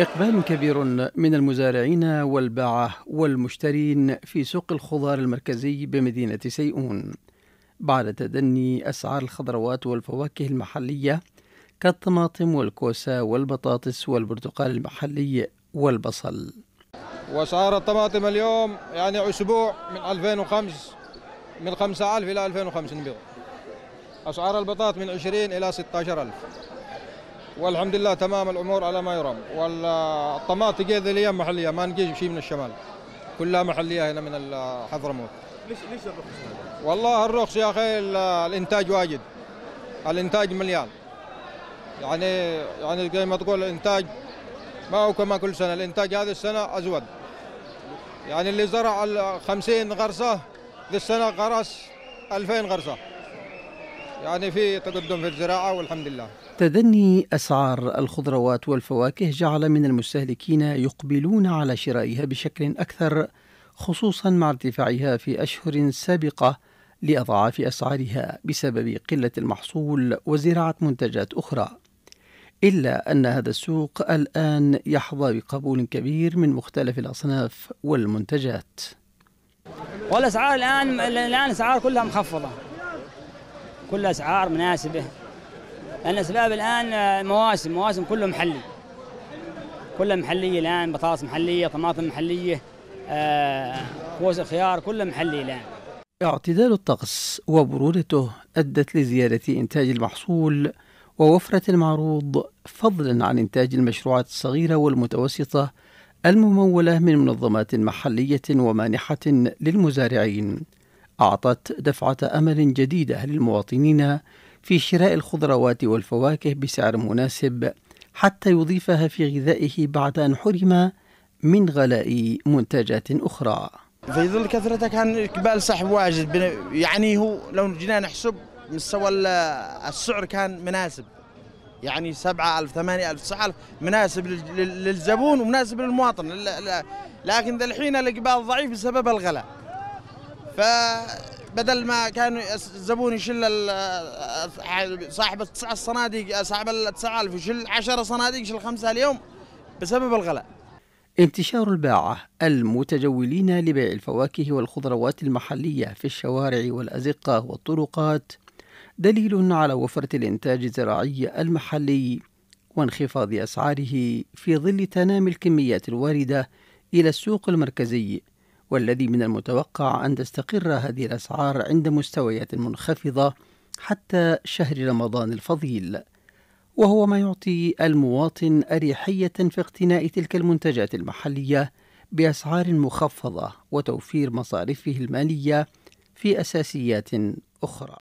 إقبال كبير من المزارعين والباعة والمشترين في سوق الخضار المركزي بمدينة سيئون بعد تدني أسعار الخضروات والفواكه المحلية كالطماطم والكوسة والبطاطس والبرتقال المحلي والبصل وأسعار الطماطم اليوم يعني أسبوع من 2005 من 5000 إلى 2005 بيضة أسعار البطاط من 20 إلى 16000 والحمد لله تمام الامور على ما يرام والطماطم هذه الايام محليه ما نجيش شيء من الشمال كلها محليه هنا من حضرموت ليش ليش الرخص هذا؟ والله الرخص يا اخي الانتاج واجد الانتاج مليان يعني يعني زي ما تقول الانتاج ما هو كما كل سنه الانتاج هذه السنه ازود يعني اللي زرع 50 غرسه ذي السنه غرس 2000 غرسه يعني في تقدم في الزراعة والحمد لله تدني أسعار الخضروات والفواكه جعل من المستهلكين يقبلون على شرائها بشكل أكثر خصوصا مع ارتفاعها في أشهر سابقة لأضعاف أسعارها بسبب قلة المحصول وزراعة منتجات أخرى إلا أن هذا السوق الآن يحظى بقبول كبير من مختلف الأصناف والمنتجات والأسعار الآن الآن أسعار كلها مخفضة كل اسعار مناسبه لان اسباب الان مواسم مواسم كله محلي كله محليه الان بطاطس محليه طماطم محليه كوس آه، الخيار كله محلي الان اعتدال الطقس وبرودته أدت لزيادة إنتاج المحصول ووفرة المعروض فضلا عن إنتاج المشروعات الصغيرة والمتوسطة الممولة من منظمات محلية ومانحة للمزارعين أعطت دفعة أمل جديدة للمواطنين في شراء الخضروات والفواكه بسعر مناسب حتى يضيفها في غذائه بعد أن حرم من غلاء منتجات أخرى في ظل كثرتها كان إقبال صاحب واجد يعني هو لو جينا نحسب مستوى السعر كان مناسب يعني 7000 8000 9000 مناسب للزبون ومناسب للمواطن لكن الحين الإقبال ضعيف بسبب الغلاء فبدل ما كان الزبون يشل صاحب التسع الصناديق صاحب التسع ألف يشيل 10 صناديق يشل خمسة اليوم بسبب الغلاء انتشار الباعة المتجولين لبيع الفواكه والخضروات المحلية في الشوارع والأزقة والطرقات دليل على وفرة الإنتاج الزراعي المحلي وانخفاض أسعاره في ظل تنامي الكميات الواردة إلى السوق المركزي والذي من المتوقع أن تستقر هذه الأسعار عند مستويات منخفضة حتى شهر رمضان الفضيل وهو ما يعطي المواطن أريحية في اقتناء تلك المنتجات المحلية بأسعار مخفضة وتوفير مصاريفه المالية في أساسيات أخرى